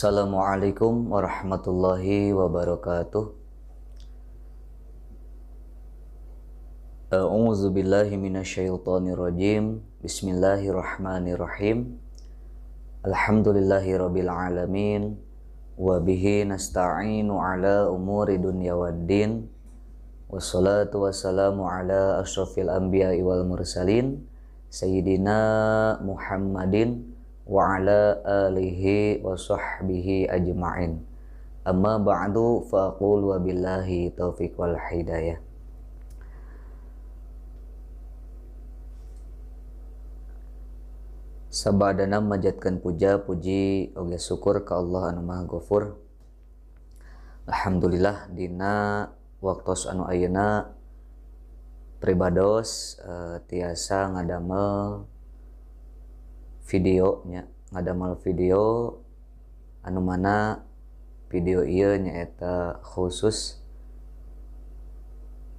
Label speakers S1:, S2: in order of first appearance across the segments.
S1: Assalamualaikum warahmatullahi wabarakatuh. A'udzu billahi minasyaitonir rajim. Bismillahirrahmanirrahim. Alhamdulillahi rabbil alamin wa bihi nasta'inu ala umuri dunya waddin. Wassalatu wassalamu ala asyrafil anbiya'i wal mursalin sayyidina Muhammadin wa ala alihi wa sahbihi ajma'in. Amma ba'du faqul wa billahi taufiq wal hidayah. Sabadana majatkan puja puji oge syukur ka Allah anu Maha Ghafur. Alhamdulillah dina waktu anu ayeuna pribados uh, tiasa ngadamel videonya ngamal video anu mana video ia nyaeta khusus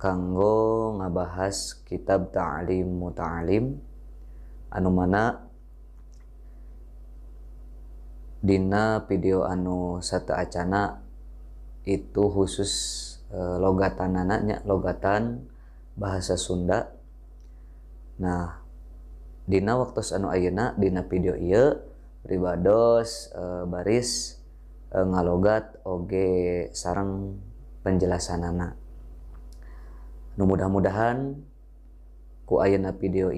S1: Hai kanggo ngebahas kitab talim mutaalilim anu mana Hai Dina video anu satta Acana itu khusus e, logatan anaknya loatan bahasa Sunda nah waktu anu Ayeak Dina video pribados eh, baris eh, ngalogat OG sarang penjelasan anak mudah-mudahan kuna video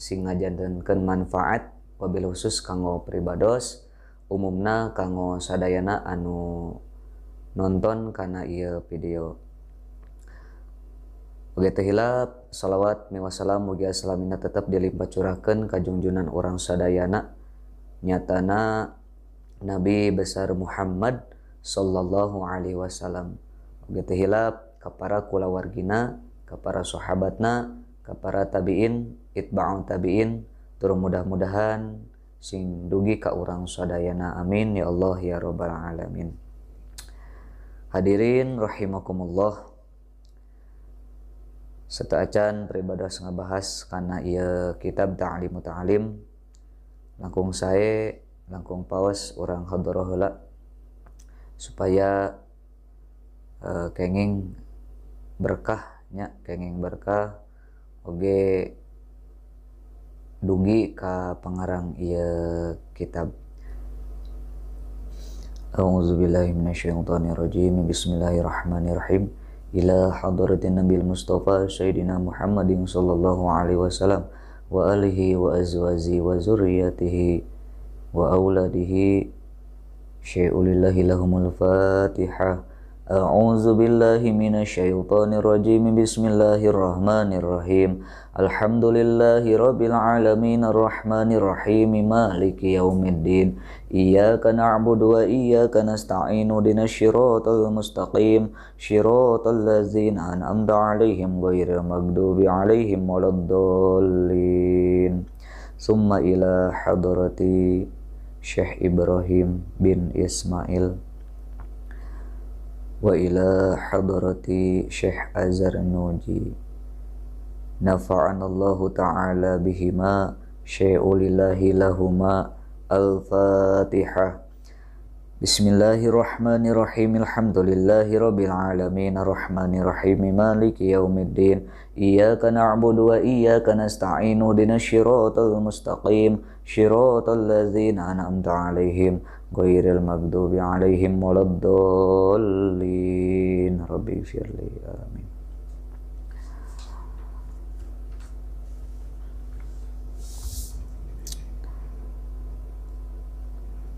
S1: sing aja dankan manfaat mobil khusus kanggo pribados umumnya kang saddayana anu nonton karena ia video ke hilab shalawatmi wasallamlamin tetap dilibacurahkan kejunjunan orang Sadayana nyatana nabi besar Muhammad Shallallahu Alaihi Wasallam begituhilab kepadakula wargina kepada sahabatnya kepada tabiin Ibang tabiin turun mudah-mudahan sing dugi ke orang Sadayana amin ya Allah ya rob barang alamin hadirin rohhimakumullahu Serta acan beribadah sangat bahas karena ia kitab ta'alim ta'alim Langkung saya, langkung paus orang hadrohula supaya uh, kenging berkahnya, kenging berkah oge dugi ka pengarang ia kitab A'udzubillahiminasyaitonirrojim Bismillahirrahmanirrahim ila hadratin nabil mustafa sayyidina alaihi wasallam wa alihi wa azwazi wa zurriyatihi wa auladihi syai'ulillahi lahumul fatihah أعوذ بالله من الشيطان الرجيم بسم الله الرحمن الرحيم الحمد لله رب العالمين الرحمن الرحيم مالك يوم الدين إياك نعبد وإياك نستعين دين الشراط المستقيم شراط الذين أنعمت عليهم غير المغضوب عليهم ولا الضالين ثم إلى حضرة شيخ إبراهيم بن إسماعيل وإلى حضرة شيخ أزر النوجي نفعنا الله تعالى بهما شيء لله لهما الفاتحة بسم الله الرحمن الرحيم الحمد لله رب العالمين الرحمن الرحيم مالك يوم الدين إياك نعبد وإياك نستعين دنا الشراط المستقيم شراط الذين أنعمت عليهم Goyiril magdubi alaihim waladdallin Rabbi firli amin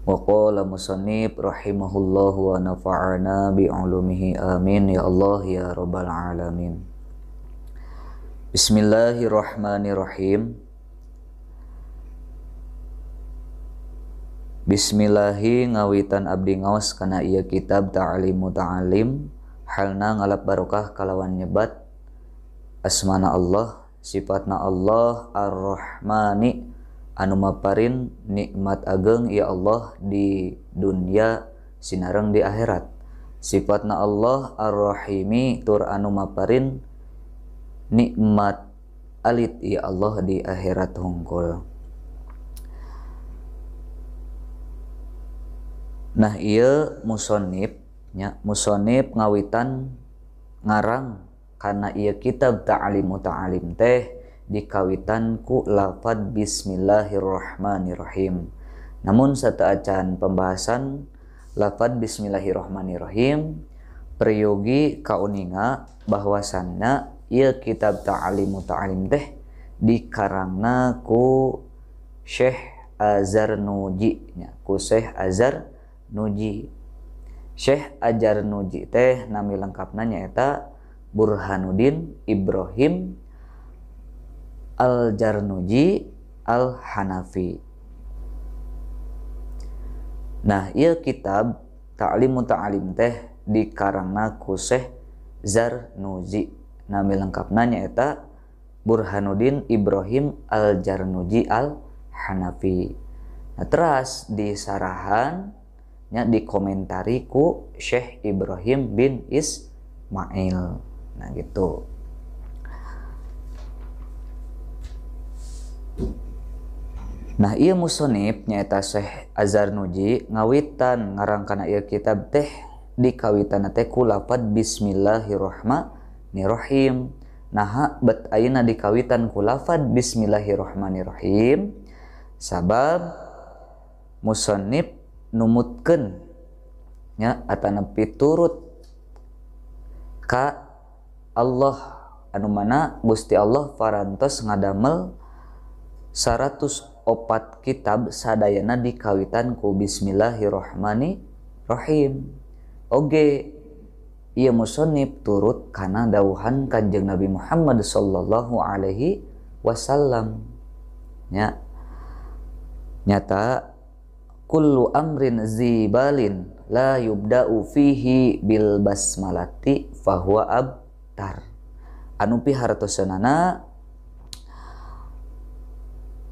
S1: Wa qala musannib wa nafa'ana amin Ya Allah ya Rabbal Alamin Bismillahirrahmanirrahim Bismillahi ngawitan abdi ngaos kana iya kitab ta'alimu ta'alim halna ngalap barokah kalawan nyebat asmana Allah sifatna Allah ar-Rahmani anu nikmat ageng ya Allah di dunia sinarang di akhirat sifatna Allah ar-Rahimi tur anu nikmat alit ya Allah di akhirat hungkul Nah ia musonib ya, musonib ngawitan ngarang karena ia kitab ta'alimu ta'alim teh kawitan ku lafad bismillahirrahmanirrahim. Namun satu acan pembahasan lafad bismillahirrahmanirrahim priyogi kauninga bahwasanna il kitab ta'alimu ta'alim teh dikarangna ku Syekh Azhar Nuji ya, ku Syekh Azhar nuji Syekh ajar nuji teh nami lengkapnya nyaeta Burhanuddin Ibrahim Al-Jarnuji Al-Hanafi Nah, ia kitab Ta'limu Ta'alim teh di karangna ku Syekh Zarnuji. Nami lengkapna nyaeta Burhanuddin Ibrahim Al-Jarnuji Al-Hanafi. Nah, teras disarahan sarahan nya dikomentari ku Syekh Ibrahim bin Ismail. Nah, gitu. Nah, ia musonib nyata Syekh Azhar Nuji ngawitan ngarangkana ieu kitab teh di kawitan teh ku bismillahirrahmanirrahim. Nah, bet ayeuna di kawitan ku lafad bismillahirrahmanirrahim sabab musonib numutken ya atanapi turut ka Allah anu mana Gusti Allah parantos ngadamel 100 opat kitab sadayana di kawitan ku Bismillahirrahmanirrahim Oge ia musonib turut karena dauhan kanjeng Nabi Muhammad Sallallahu Alaihi Wasallam ya nyata kullu amrin zibalin la yubda'u fihi bil basmalati fahuwa abtar anu pihartosanana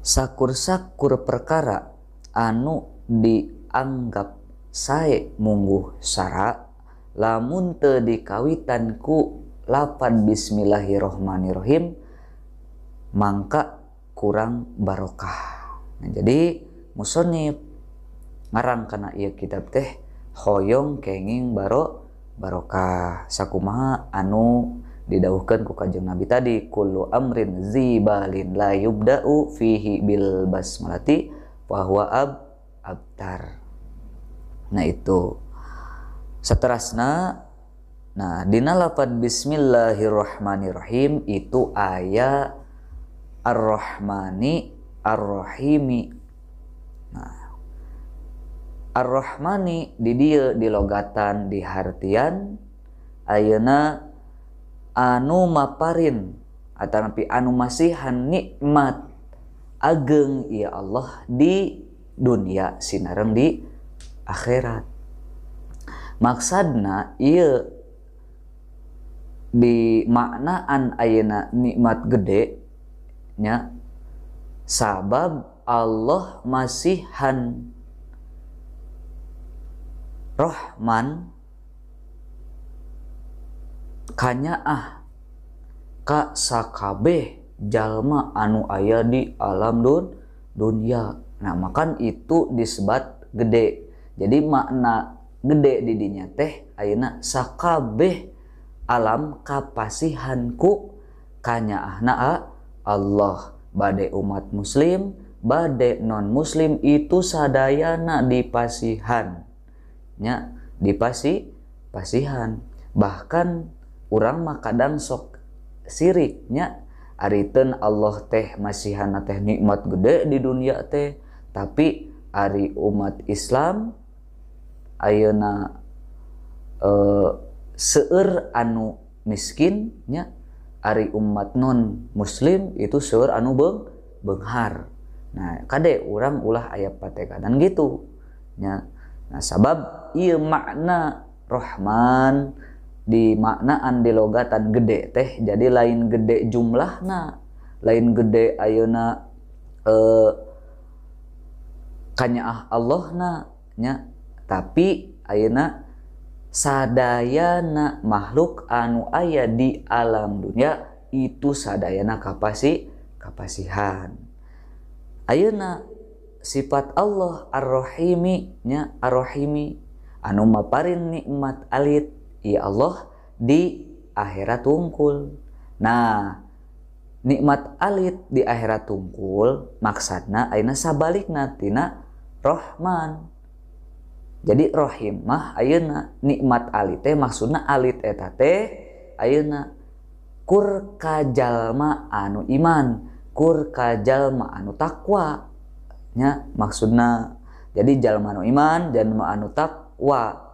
S1: sakur-sakur perkara anu dianggap saya mungguh sara lamun te ku lapan bismillahirrohmanirrohim mangka kurang barokah nah, jadi musonib ngarang karena ia kitab teh Hoyong kenging Barok barokah sakumaha anu didauhkan ku kanjeng Nabi tadi kullu amrin zibalin la yubda'u fihi bil basmalati bahwa ab abtar nah itu seterusnya nah dina lafad bismillahirrahmanirrahim itu ayat ar-rahmani ar-rahimi Ar-Rahmani di dia di logatan di hartian ayana anu maparin atau nabi anu masihan nikmat ageng ya Allah di dunia sinareng di akhirat maksadna iya di maknaan ayana nikmat gede nya sabab Allah masihan Rohman kanya ah ka sakabe jalma anu aya di alam dun dunia nah makan itu disebut gede jadi makna gede didinya teh ayana sakabe alam kapasihanku kanya ah, Allah bade umat muslim bade non muslim itu sadayana dipasihan nya dipasi pasihan bahkan orang mah kadang sok sirik nya ariten Allah teh masihan teh nikmat gede di dunia teh tapi ari umat Islam ayeuna e, seueur anu miskin nya ari umat non muslim itu seueur anu beng benghar nah kade orang ulah ayat patekan dan gitu nya nah sabab Iya makna Rahman di maknaan di logatan gede teh jadi lain gede jumlah na lain gede ayeuna eh kanyaah Allah na nya tapi ayeuna sadayana makhluk anu aya di alam dunia itu sadayana kapasi kapasihan ayeuna sifat Allah ar-rahimi nya ar-rahimi anu maparin nikmat alit ya Allah di akhirat tungkul nah nikmat alit di akhirat tungkul maksudna aina sabalikna tina rohman jadi rohimah mah ayeuna nikmat alit teh maksudna alit eta teh ayeuna kur kajalma anu iman kur kajalma anu takwa nya maksudna jadi jalma anu iman jalma anu takwa wa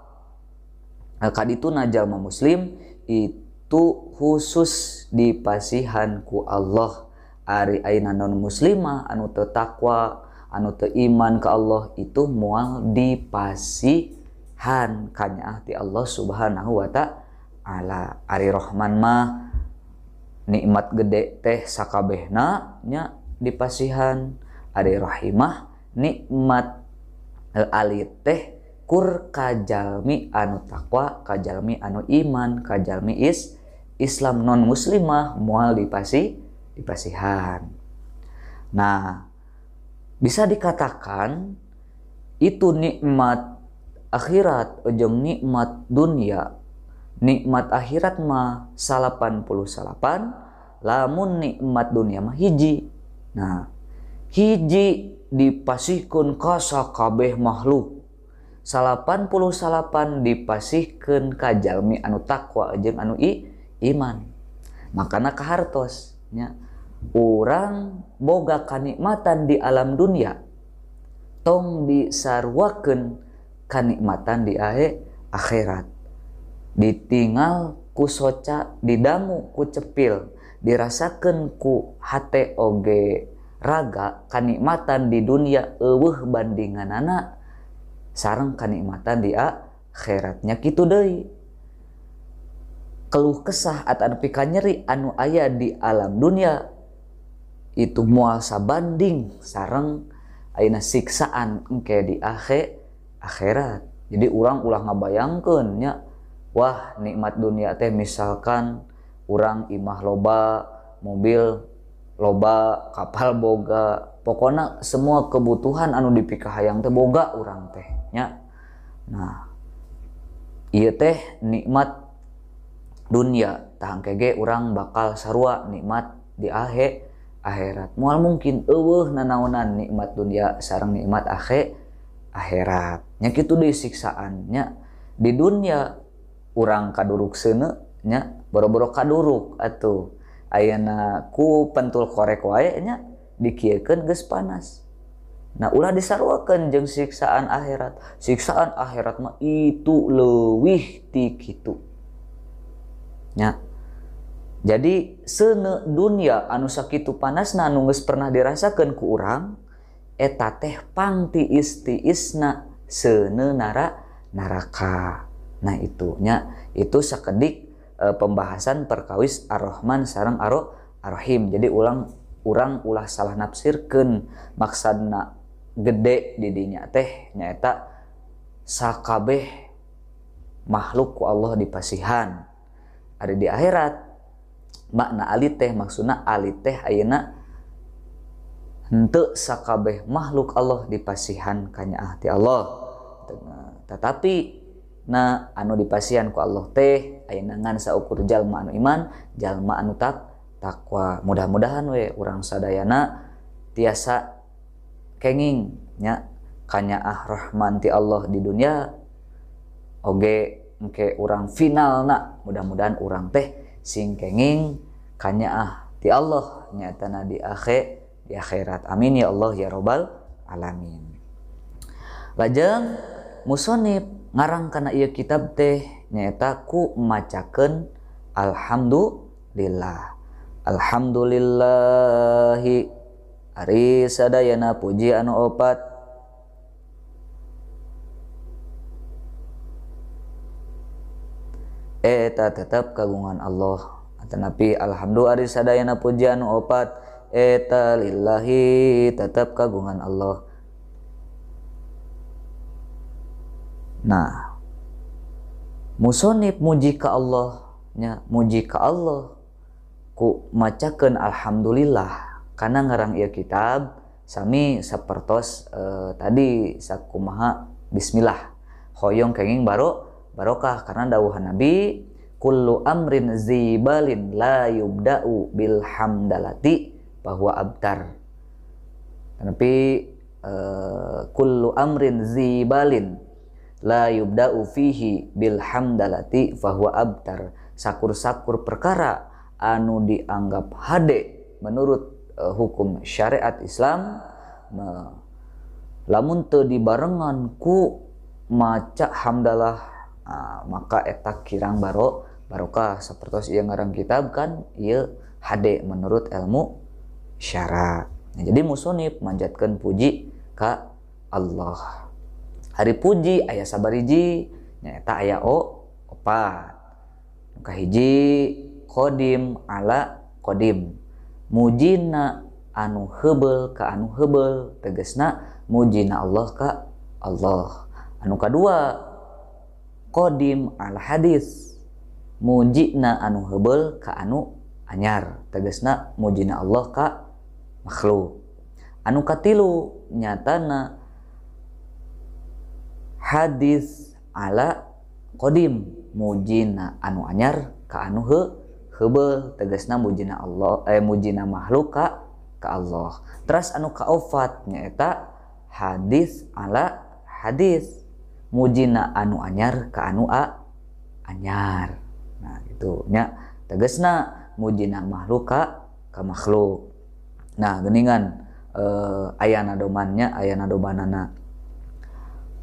S1: itu najalma muslim itu khusus di ku Allah ari aina non muslimah anu teu takwa anu teu iman ke Allah itu mual di pasihan kanya di Allah Subhanahu wa taala ari rohman mah nikmat gede teh sakabehna nya di pasihan ari rahimah nikmat eh, alit teh Kur kajalmi anu takwa, kajalmi anu iman, kajalmi is Islam non muslimah mual dipasi dipasihan. Nah, bisa dikatakan itu nikmat akhirat ujung nikmat dunia nikmat akhirat mah salapan puluh salapan lamun nikmat dunia mah hiji nah hiji dipasihkan kasa kabeh makhluk salapan puluh salapan dipasihkan kajalmi anu takwa jeng anu i, iman makana kehartosnya orang boga kanikmatan di alam dunia tong disarwaken kanikmatan di ahe, akhirat ditinggal ku soca didamu ku cepil dirasakan ku hate oge raga kanikmatan di dunia eweh bandingan anak sarang kanikmatan di akhiratnya gitu deh keluh kesah atau nepi nyeri anu ayah di alam dunia itu muasa banding sarang aina siksaan engke di akhir akhirat jadi orang ulah ngabayangkeun nya wah nikmat dunia teh misalkan orang imah loba mobil loba kapal boga pokoknya semua kebutuhan anu dipikah yang teh boga orang teh Ya. nah iya teh nikmat dunia tahan kege orang bakal sarua nikmat di ahe akhirat mual mungkin eueuh nanaonan nikmat dunia sarang nikmat akhe akhirat nya kitu deui siksaannya di dunia orang kaduruk sene nya boro-boro kaduruk atuh ayana ku pentul korek wae nya dikiekeun geus panas Nah ulah disarwakan jeng siksaan akhirat siksaan akhirat mah itu lebih gitu ya jadi sene dunia anu sakitu panasna anu geus pernah dirasakan ku urang eta teh pangti isna sene nara neraka nah itunya itu sekedik e, pembahasan perkawis ar-Rahman sarang ar-Rahim jadi ulang urang ulah salah nafsirkan maksana gede didinya tehnyata Sakabeh makhlukku Allah dipasihan ada di akhirat makna Ali teh maksuna Ali tehina untuktuk Sakabehh makhluk Allah dipasihan kayak hati Allah tetapi nah anu dipasianku Allah teh aanganukurjallmanu imanjallmanut takwa mudah-mudahan we orang saddayana tiasa yang kenging nya ah rahman ti Allah di dunia oge engke urang final nak mudah-mudahan urang teh sing kenging kanya ah ti Allah nyata nyatana di akhir di akhirat amin ya Allah ya robbal alamin lajeng musonib ngarang karena ia kitab teh nyata ku macaken alhamdulillah alhamdulillahi Ariana pujian o eheta tetap kagungan Allah atau tapi alhamduladaana pujian opat etillai tetap kagungan Allah Hai nah musonib muji ke Allahnya muji ke Allah ku macakan Alhamdulillah karena ngarang ia kitab sami sapertos eh, tadi sakumaha bismillah hoyong kenging baro barokah karena dawuhan nabi kullu amrin zibalin la yubda'u bil hamdalati bahwa abtar tapi eh, kullu amrin zibalin la yubda'u fihi bil hamdalati bahwa abtar sakur-sakur perkara anu dianggap hade menurut Eh, hukum syariat Islam lamun teu dibarengan ku maca hamdalah ah, maka eta kirang baro barokah seperti yang ngarang kitab kan ia hade menurut ilmu syara nah, jadi musonib manjatkan puji ka Allah hari puji ayah sabariji nyata ayah o opat kahiji kodim ala kodim mujina anu hebel ke anu hebel tegesna mujina Allah ke Allah anuka kedua qdim Allah hadis mujina anu hebel ke anu anyar tegesna mujina Allah Ka makhluk anu katlu nyatana Hai hadits ala Qdim mujina anu anyar ke anu hebal tegesna mujina Allah eh mujinamahluka ke Allah terus anu kauufatnyata hadits alak hadis mujina anu anyar keana anyar itunya tegesna mujinamahkhluka ke makhluk nah geningan eh, ayah domannya aya naadobanana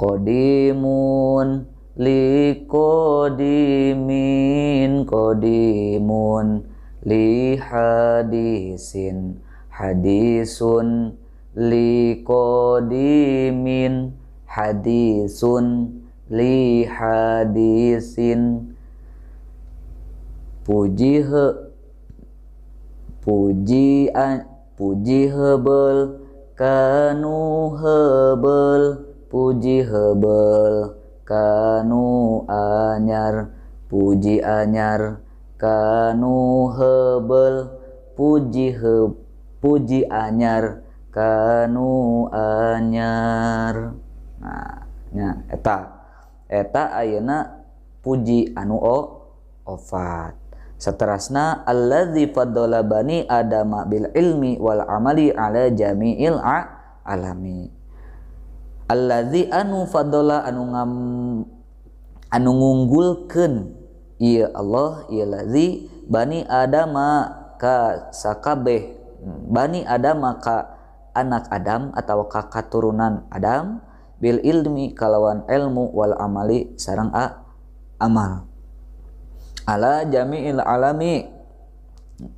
S1: qdimun li kodimin kodimun li hadisin hadisun li kodimin hadisun li hadisin puji he puji an, puji hebel kanu hebel puji hebel kanu anyar puji anyar kanu hebel puji he puji anyar kanu anyar nah nya eta eta ayana puji anu o ofat seterusnya alladzi faddala bani adama bil ilmi wal amali ala jami'il alami la anu fala anm anu ngunggulkan iya Allah ia lazi Bani Adama Ka Sakabeh Bani Adam makakak anak Adam atau kakak turunan Adam Bililmi kalauwan elmuwala amali sarang a amal Allahla Jamiilah alami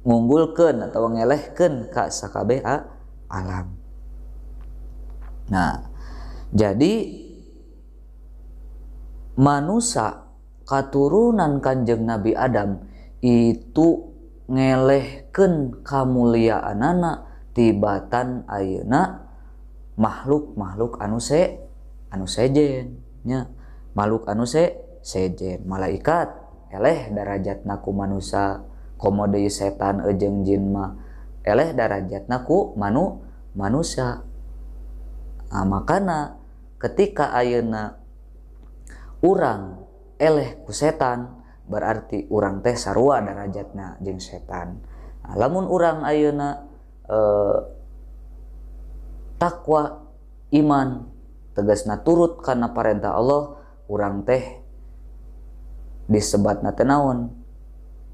S1: ngunggulkan atau ngelehkan Kakskab alam nah Jadi manusia katurunan kanjeng Nabi Adam itu ngelehken kemuliaan anak tibatan ayeuna makhluk-makhluk anu se anu sejen makhluk anu se sejen malaikat eleh darajat naku manusia komode setan ejeng jin ma eleh darajat naku manu manusia nah, makana ayena urang ele ku setan berarti urang teh sarwana rajatnajin setan namun orangrang Ayyeuna Hai eh, Tawa iman tegasna turut karena perintah Allah u teh Hai disebatnate tenaun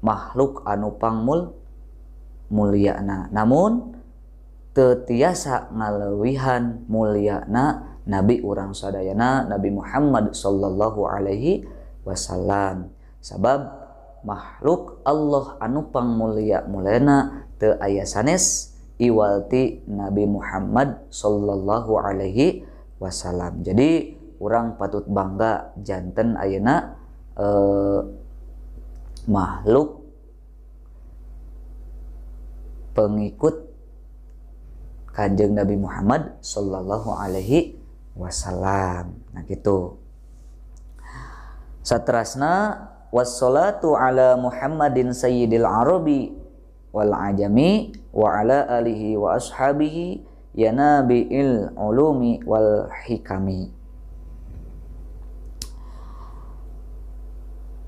S1: makhluk anupangul muliana namuntetasa ngalewihan muliana dan nabi orang sadayana Nabi Muhammad sallallahu alaihi wasallam sabab makhluk Allah anu pangmulia mulena te aya sanes iwalti Nabi Muhammad sallallahu alaihi wasallam jadi orang patut bangga Janten ayana eh, makhluk pengikut kanjeng Nabi Muhammad sallallahu alaihi Wasallam wasallam. Nah gitu. Satrasna wassalatu ala Muhammadin sayyidil arabi wal ajami wa ala alihi wa ashabihi nabiil ulumi wal hikami.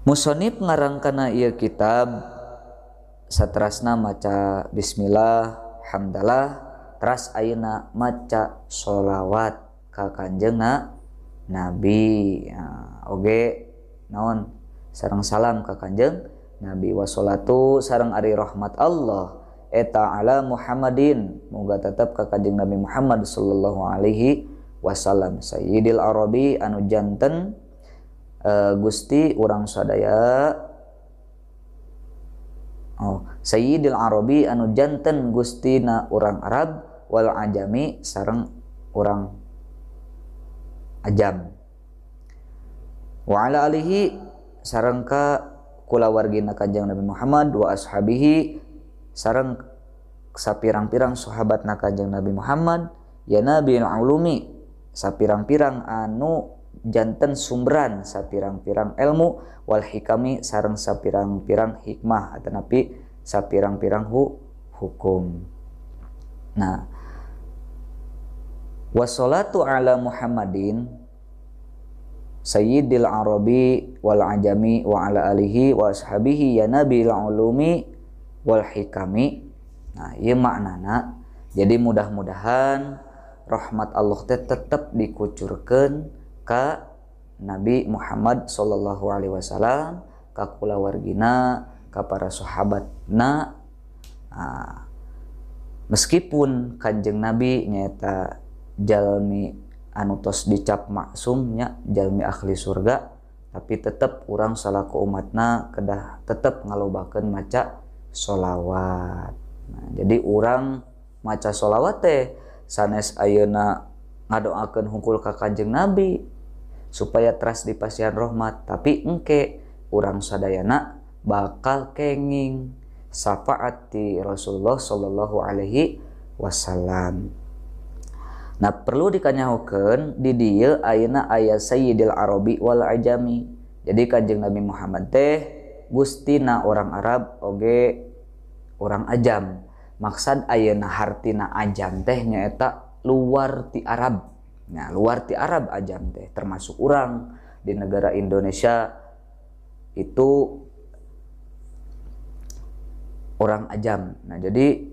S1: Musonib ngarangkana ia kitab satrasna maca bismillah hamdalah teras aina maca solawat Ka Kanjeng nabi ah, oke nonon Serang salam Ka Kanjeng Nabi Washolatu sarang Arirahmat Allah Eeta'ala Muhammadinmoga tetap ka kajjeng Nabi Muhammad Shallallahu Alaihi Wasallam Sayyidil Arobi anujannten eh, Gusti ushoadaa Oh Sayyidil Arab anujantan gusttina orang Arab walaujami sarang orang Arab ajam wa ala alihi sarangka kula wargina kanjeng Nabi Muhammad wa ashabihi sarang sapirang-pirang sahabat na kanjeng Nabi Muhammad ya nabi ulumi sapirang-pirang anu jantan sumberan sapirang-pirang ilmu wal hikami sareng sapirang-pirang hikmah atau nabi sapirang-pirang hu hukum nah wassalatu ala Muhammadin sayyidil arabi wal ajami wa ala alihi wa ashabihi ya nabil ulumi wal hikami nah ieu iya maknana jadi mudah-mudahan rahmat Allah teh tetap dikucurkan ke Nabi Muhammad sallallahu alaihi wasallam ka kulawargina ka para sahabatna nah, meskipun kanjeng Nabi nyata Jami anutos dicap maksumnya Jami ahli surga tapi tetap urang salahku umatna kedah tetap ngalobaen maca sholawat jadi urang maca sholawat teh sanes Auna ngadoakken hungkul Ka kajjeng nabi supaya tras di pasian rahhmat tapi egkek urangsadayana bakal kengingsfaati Rasulullah Shallallahu Alaihi Wasallam ya perlu ditdikanyahukan did diil Auna ayah Sayidil Arabi wala ajami jadi kajjeng Nabi Muhammad teh guststina orang Arab orang ajammaksan Ayena Hartina azam tehnya tak luarti Arab luarti Arab a teh termasuk orang di negara Indonesia itu orang ajam Nah jadi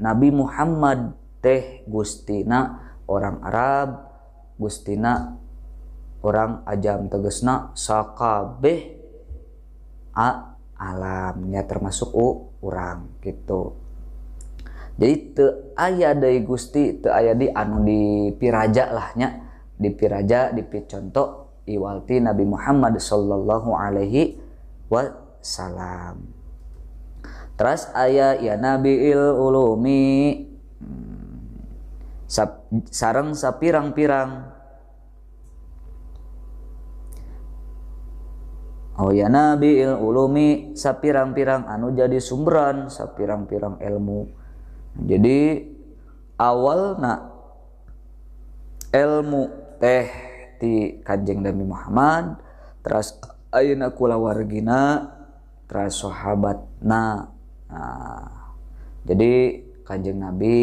S1: Nabi Muhammad teh Gustina, orang Arab Gustina orang ajam tegesna sakabeh a alamnya termasuk u orang gitu jadi te ayah dari gusti te ayah di anu di piraja lahnya di piraja di contoh iwalti Nabi Muhammad sallallahu alaihi wasallam terus ayah ya Nabi ulumi hmm sarang sapirang-pirang Oh ya nabi il ulumi sapirang-pirang anu jadi sumberan sapirang-pirang ilmu. Jadi awal nak ilmu teh di kanjeng Nabi Muhammad teras ayana kula wargina teras sahabatna. Nah, jadi kanjeng Nabi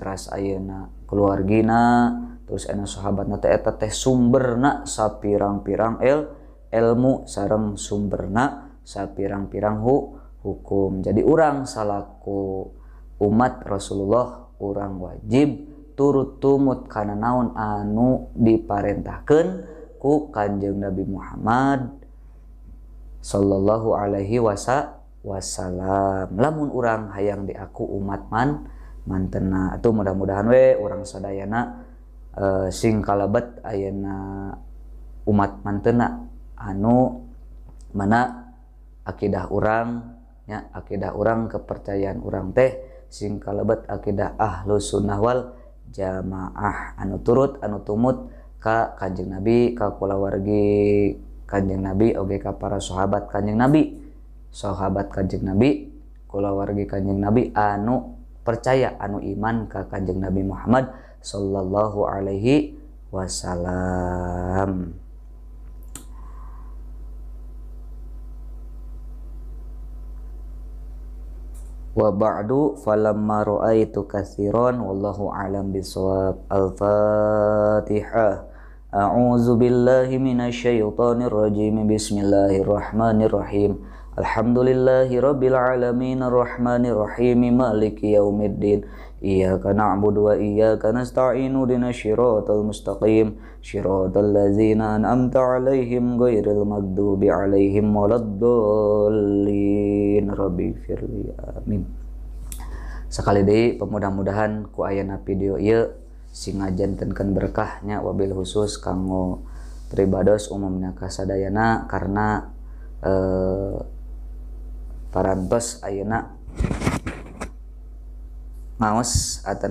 S1: teras ayana luar gina terus enak sahabatnateeta teh sumbernak sapirang pirang el elmu saram sumbernak sapirang- pingku hukum jadi orang salahku umat Rasulullah orang wajib turut-tumut karena naon anu diparentahkan ku Kanjeng Nabi Muhammad Shallallahu Alaihi Wasal Wasallam lamun orang hayang di aku umat man mantena tuh mudah-mudahan we orang saudayana eh, sing kalebet Ayena umat mantena anu mana aqidah orangnya aqidah orang kepercayaan orang teh sing kalebet aqidah ahlus sunnahwal jamaah anu turut anu tumut Kak kajjeng nabi Kakulawargi Kanjeng nabi Oke Kak para sahabat Kanjeng nabi sahabat kajjeng nabikulawargi Kanjing nabi anu percaya anu iman ke Kanjeng Nabi Muhammad sallallahu alaihi wasallam. wa ba'du falamma ra'aitu katsiran wallahu alam bisawab al-fatihah a'udzu billahi minasy syaithanir rajim bismillahirrahmanirrahim Alhamdulillahi Rabbil Alamin Ar-Rahmanir Rahim Maliki Yaumiddin Iyaka na'budu wa iyaka nasta'inu Dina syiratal mustaqim Syiratal lazina an'amta alaihim Ghairil magdubi alaihim Waladdallin Rabbi firli amin Sekali deh pemudah-mudahan Ku ayana video iya Singa jantankan berkahnya Wabil khusus kanggo Pribados umumnya kasadayana Karena eh, para Aak mouse At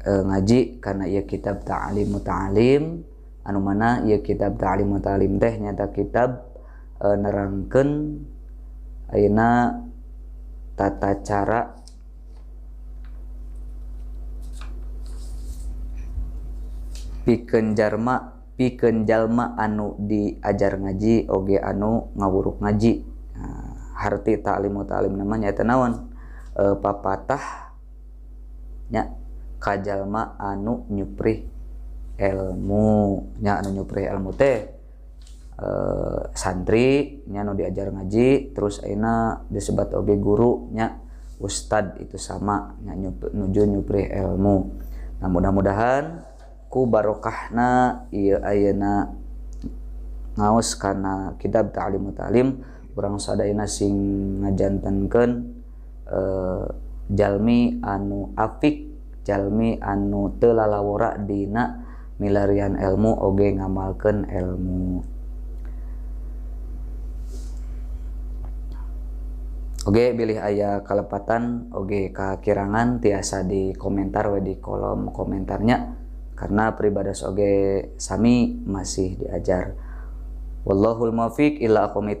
S1: ngaji karena ya kitab talimtalim anu mana ya kitablim tehnya kitabken A tata cara pi Jemak piken Jalma anu di ajar ngaji Oge Anu ngawurruh ngaji harti ta'limu ta'lim namanya tenawan e, papatah nya kajalma anu nyupri ilmu nya anu nyupri ilmu teh e, santri nya anu diajar ngaji terus aina disebat oge guru nya ustad itu sama nya nyup, nuju nyupri ilmu nah mudah-mudahan ku barokahna ieu ayeuna ngaos kana kitab ta'limu ta'lim ta kurang sadai sing ngajantankan eh, Jalmi anu afik Jalmi anu telalawora Dina milarian elmu Oge ngamalkan elmu Oke pilih ayah kelepatan Oke kakirangan tiasa di komentar we di kolom komentarnya karena pribadi Oge Sami masih diajar Wallahul muwafiq ila aqwamit